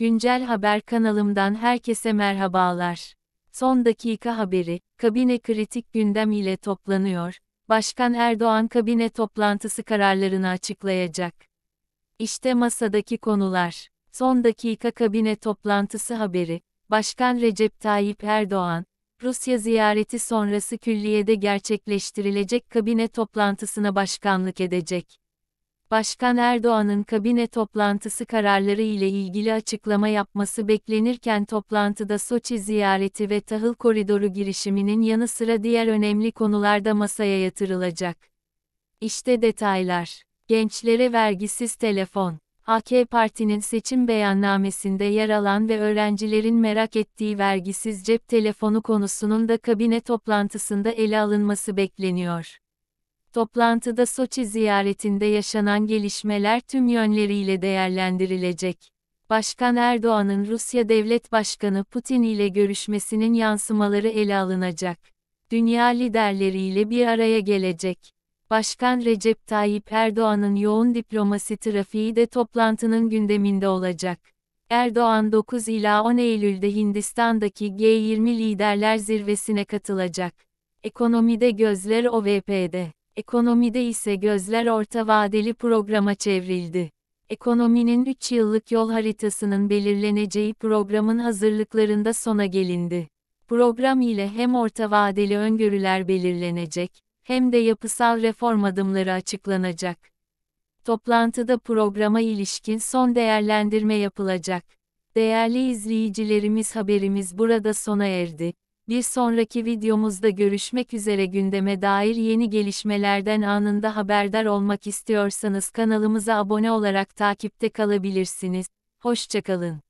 Güncel Haber kanalımdan herkese merhabalar. Son dakika haberi, kabine kritik gündem ile toplanıyor. Başkan Erdoğan kabine toplantısı kararlarını açıklayacak. İşte masadaki konular. Son dakika kabine toplantısı haberi. Başkan Recep Tayyip Erdoğan, Rusya ziyareti sonrası külliyede gerçekleştirilecek kabine toplantısına başkanlık edecek. Başkan Erdoğan'ın kabine toplantısı kararları ile ilgili açıklama yapması beklenirken toplantıda Soçi ziyareti ve tahıl koridoru girişiminin yanı sıra diğer önemli konularda masaya yatırılacak. İşte detaylar. Gençlere vergisiz telefon. AK Parti'nin seçim beyannamesinde yer alan ve öğrencilerin merak ettiği vergisiz cep telefonu konusunun da kabine toplantısında ele alınması bekleniyor. Toplantıda Soçi ziyaretinde yaşanan gelişmeler tüm yönleriyle değerlendirilecek. Başkan Erdoğan'ın Rusya Devlet Başkanı Putin ile görüşmesinin yansımaları ele alınacak. Dünya liderleriyle bir araya gelecek. Başkan Recep Tayyip Erdoğan'ın yoğun diplomasi trafiği de toplantının gündeminde olacak. Erdoğan 9 ila 10 Eylül'de Hindistan'daki G20 Liderler Zirvesi'ne katılacak. Ekonomide gözler OVP'de. Ekonomide ise gözler orta vadeli programa çevrildi. Ekonominin 3 yıllık yol haritasının belirleneceği programın hazırlıklarında sona gelindi. Program ile hem orta vadeli öngörüler belirlenecek, hem de yapısal reform adımları açıklanacak. Toplantıda programa ilişkin son değerlendirme yapılacak. Değerli izleyicilerimiz haberimiz burada sona erdi. Bir sonraki videomuzda görüşmek üzere gündeme dair yeni gelişmelerden anında haberdar olmak istiyorsanız kanalımıza abone olarak takipte kalabilirsiniz. Hoşçakalın.